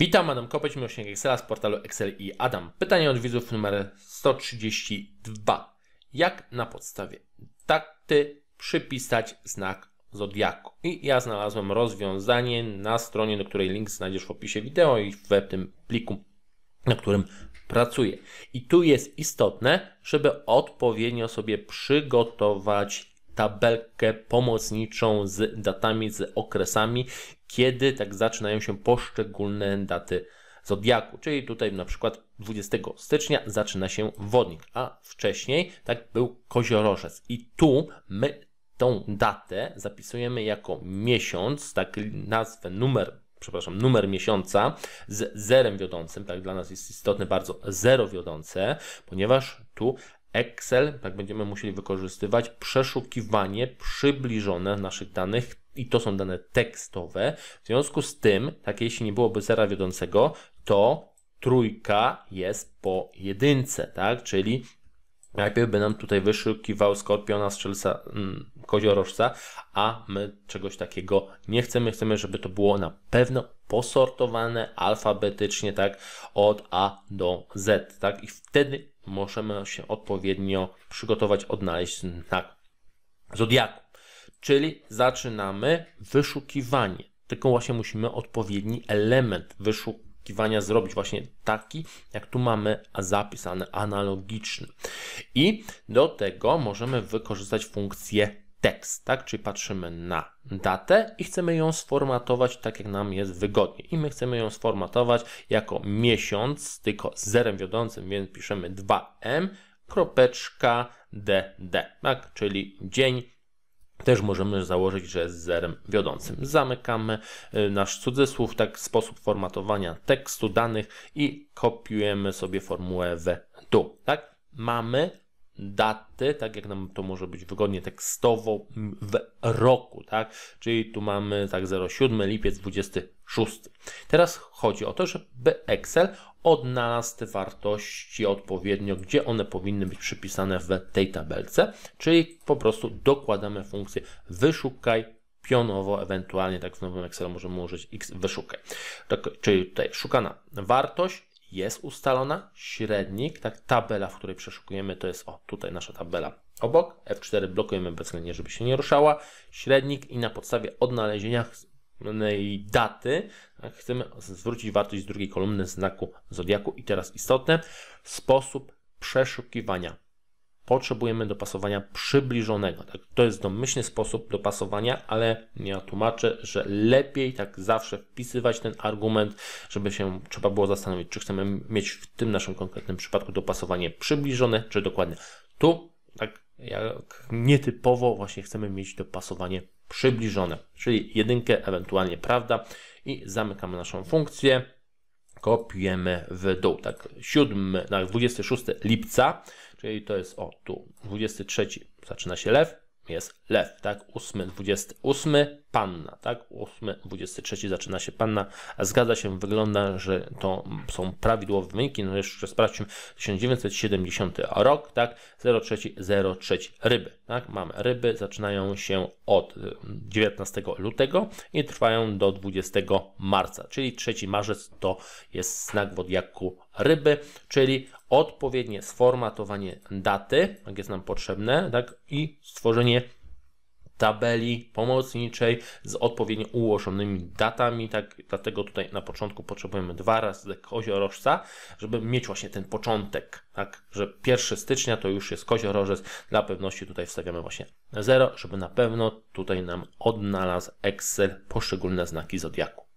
Witam, Adam Kopeć, miłośnik Excela z portalu Excel i Adam. Pytanie od widzów numer 132. Jak na podstawie takty przypisać znak Zodiaku? I ja znalazłem rozwiązanie na stronie, do której link znajdziesz w opisie wideo i w tym pliku, na którym pracuję. I tu jest istotne, żeby odpowiednio sobie przygotować tabelkę pomocniczą z datami, z okresami, kiedy tak zaczynają się poszczególne daty zodiaku. Czyli tutaj na przykład 20 stycznia zaczyna się wodnik, a wcześniej tak był koziorożec. I tu my tą datę zapisujemy jako miesiąc, tak nazwę, numer przepraszam, numer miesiąca z zerem wiodącym, tak dla nas jest istotne bardzo zero wiodące, ponieważ tu Excel, tak będziemy musieli wykorzystywać przeszukiwanie przybliżone naszych danych i to są dane tekstowe. W związku z tym, tak jeśli nie byłoby zera wiodącego, to trójka jest po jedynce, tak? Czyli Najpierw by nam tutaj wyszukiwał skorpiona, strzelca, mm, koziorożca, a my czegoś takiego nie chcemy. Chcemy, żeby to było na pewno posortowane alfabetycznie, tak, od A do Z, tak, i wtedy możemy się odpowiednio przygotować, odnaleźć znak zodiaku. Czyli zaczynamy wyszukiwanie, tylko właśnie musimy odpowiedni element wyszukiwać wyszukiwania zrobić właśnie taki, jak tu mamy zapisane, analogiczny. I do tego możemy wykorzystać funkcję tekst, tak? Czyli patrzymy na datę i chcemy ją sformatować tak, jak nam jest wygodnie. I my chcemy ją sformatować jako miesiąc, tylko z zerem wiodącym, więc piszemy 2m, kropeczka dd, tak? Czyli dzień też możemy założyć, że jest zerem wiodącym. Zamykamy y, nasz cudzysłów, tak sposób formatowania tekstu, danych i kopiujemy sobie formułę w tu. Tak? Mamy daty, tak jak nam to może być wygodnie tekstowo w roku, tak? Czyli tu mamy tak 07 lipiec 26. Teraz chodzi o to, żeby Excel odnalazł te wartości odpowiednio, gdzie one powinny być przypisane w tej tabelce, czyli po prostu dokładamy funkcję wyszukaj pionowo, ewentualnie tak w nowym Excelu możemy użyć x wyszukaj. Tak, czyli tutaj szukana wartość jest ustalona, średnik, tak tabela, w której przeszukujemy to jest o tutaj nasza tabela obok, F4 blokujemy bezwzględnie, żeby się nie ruszała, średnik i na podstawie odnalezienia daty, chcemy zwrócić wartość z drugiej kolumny znaku Zodiaku. I teraz istotne, sposób przeszukiwania. Potrzebujemy dopasowania przybliżonego. Tak? To jest domyślny sposób dopasowania, ale ja tłumaczę, że lepiej tak zawsze wpisywać ten argument, żeby się trzeba było zastanowić, czy chcemy mieć w tym naszym konkretnym przypadku dopasowanie przybliżone, czy dokładne. Tu tak jak nietypowo właśnie chcemy mieć dopasowanie przybliżone, czyli jedynkę, ewentualnie prawda i zamykamy naszą funkcję. Kopiujemy w dół, tak, 7, tak, 26 lipca, czyli to jest o tu, 23 zaczyna się lew, jest lew, tak? 8, 28, panna, tak? 8, 23 zaczyna się panna, a zgadza się, wygląda, że to są prawidłowe wyniki. No jeszcze sprawdźmy 1970 rok, tak? 03, 03 ryby, tak? Mamy ryby, zaczynają się od 19 y, lutego i trwają do 20 marca, czyli 3 marzec to jest znak Wodiaku ryby, czyli odpowiednie sformatowanie daty, jak jest nam potrzebne, tak, i stworzenie tabeli pomocniczej z odpowiednio ułożonymi datami, tak, dlatego tutaj na początku potrzebujemy dwa razy koziorożca, żeby mieć właśnie ten początek, tak, że 1 stycznia to już jest koziorożec, dla pewności tutaj wstawiamy właśnie 0, żeby na pewno tutaj nam odnalazł Excel poszczególne znaki Zodiaku.